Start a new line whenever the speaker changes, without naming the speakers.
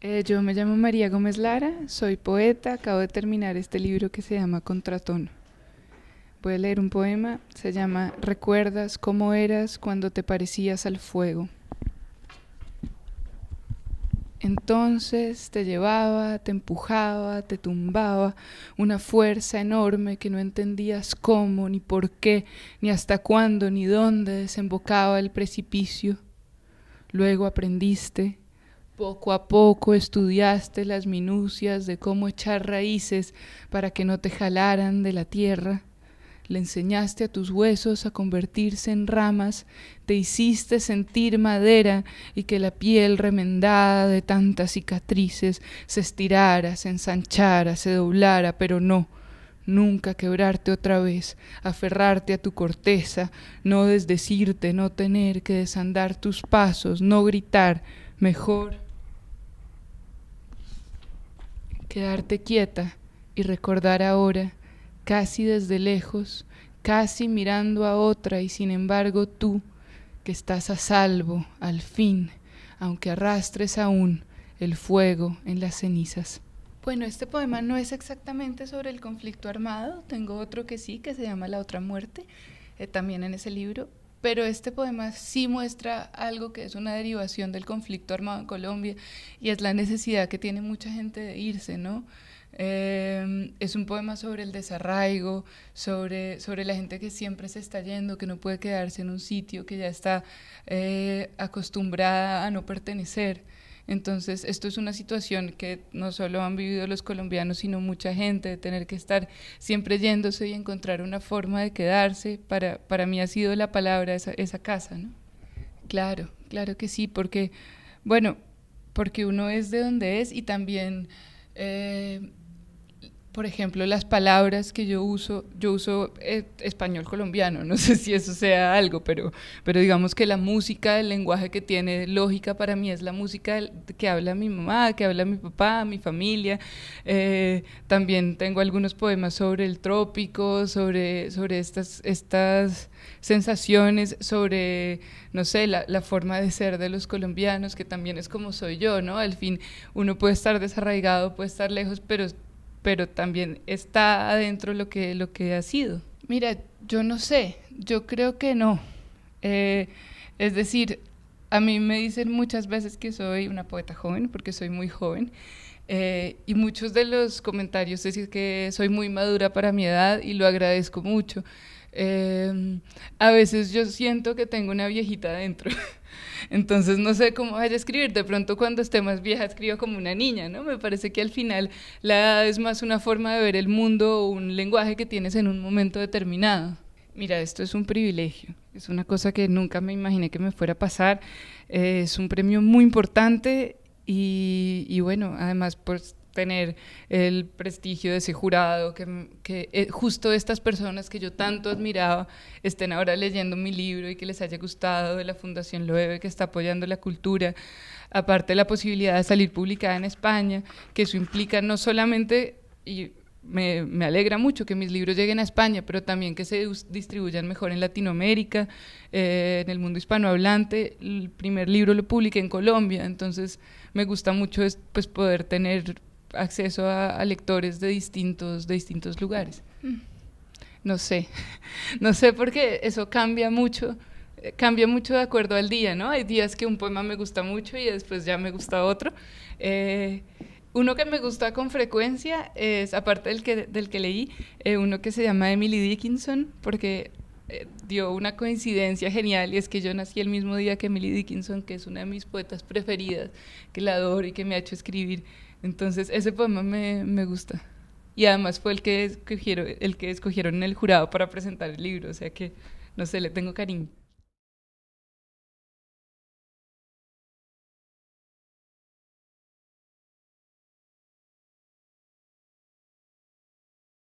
Eh, yo me llamo María Gómez Lara, soy poeta, acabo de terminar este libro que se llama Contratono. Voy a leer un poema, se llama Recuerdas cómo eras cuando te parecías al fuego. Entonces te llevaba, te empujaba, te tumbaba, una fuerza enorme que no entendías cómo, ni por qué, ni hasta cuándo, ni dónde desembocaba el precipicio. Luego aprendiste, poco a poco estudiaste las minucias de cómo echar raíces para que no te jalaran de la tierra. Le enseñaste a tus huesos a convertirse en ramas, te hiciste sentir madera y que la piel remendada de tantas cicatrices se estirara, se ensanchara, se doblara, pero no, nunca quebrarte otra vez, aferrarte a tu corteza, no desdecirte, no tener que desandar tus pasos, no gritar, mejor quedarte quieta y recordar ahora, casi desde lejos, casi mirando a otra y sin embargo tú, que estás a salvo, al fin, aunque arrastres aún el fuego en las cenizas. Bueno, este poema no es exactamente sobre el conflicto armado, tengo otro que sí, que se llama La otra muerte, eh, también en ese libro, pero este poema sí muestra algo que es una derivación del conflicto armado en Colombia y es la necesidad que tiene mucha gente de irse, ¿no? Eh, es un poema sobre el desarraigo, sobre, la gente que siempre se está yendo, que no puede quedarse en un sitio, que ya está eh, acostumbrada a no pertenecer. Entonces, esto es una situación que no solo han vivido los colombianos, sino mucha gente, de tener que estar siempre yéndose y encontrar una forma de quedarse. Para, para mí ha sido la palabra esa, casa, ¿no? Claro, claro que sí, porque, bueno, porque uno es de donde es y también... Eh, por ejemplo, las palabras que yo uso, yo uso eh, español colombiano, no sé si eso sea algo, pero, pero digamos que la música, el lenguaje que tiene lógica para mí es la música que habla mi mamá, que habla mi papá, mi familia. Eh, también tengo algunos poemas sobre el trópico, sobre, sobre estas, estas sensaciones, sobre, no sé, la, la forma de ser de los colombianos, que también es como soy yo, ¿no? Al fin, uno puede estar desarraigado, puede estar lejos, pero pero también está adentro lo que, lo que ha sido. Mira, yo no sé, yo creo que no. Eh, es decir, a mí me dicen muchas veces que soy una poeta joven, porque soy muy joven, eh, y muchos de los comentarios dicen que soy muy madura para mi edad y lo agradezco mucho. Eh, a veces yo siento que tengo una viejita adentro. Entonces no sé cómo vaya a escribir. De pronto cuando esté más vieja escribo como una niña, ¿no? Me parece que al final la edad es más una forma de ver el mundo o un lenguaje que tienes en un momento determinado. Mira, esto es un privilegio, es una cosa que nunca me imaginé que me fuera a pasar. Eh, es un premio muy importante y, bueno, además por pues, tener el prestigio de ese jurado, que, que, eh, justo estas personas que yo tanto admiraba estén ahora leyendo mi libro y que les haya gustado, de la Fundación Loewe que está apoyando la cultura, aparte la posibilidad de salir publicada en España, que eso implica no solamente... Y me, me, alegra mucho que mis libros lleguen a España, pero también que se distribuyan mejor en Latinoamérica, eh, en el mundo hispanohablante. El primer libro lo publiqué en Colombia, entonces me gusta mucho pues, poder tener acceso a, lectores de distintos, distintos lugares. Mm. No sé, no sé porque eso cambia mucho eh, cambia mucho de acuerdo al día, ¿no? Hay días que un poema me gusta mucho y después ya me gusta otro. Eh, uno que me gusta con frecuencia es, aparte del que, del que leí, eh, uno que se llama Emily Dickinson, porque dio una coincidencia genial y es que yo nací el mismo día que Emily Dickinson, que es una de mis poetas preferidas, que la adoro y que me ha hecho escribir entonces, ese poema me, gusta. Y además fue el que, escogieron, el que escogieron el jurado para presentar el libro, o sea que, no sé, le tengo cariño.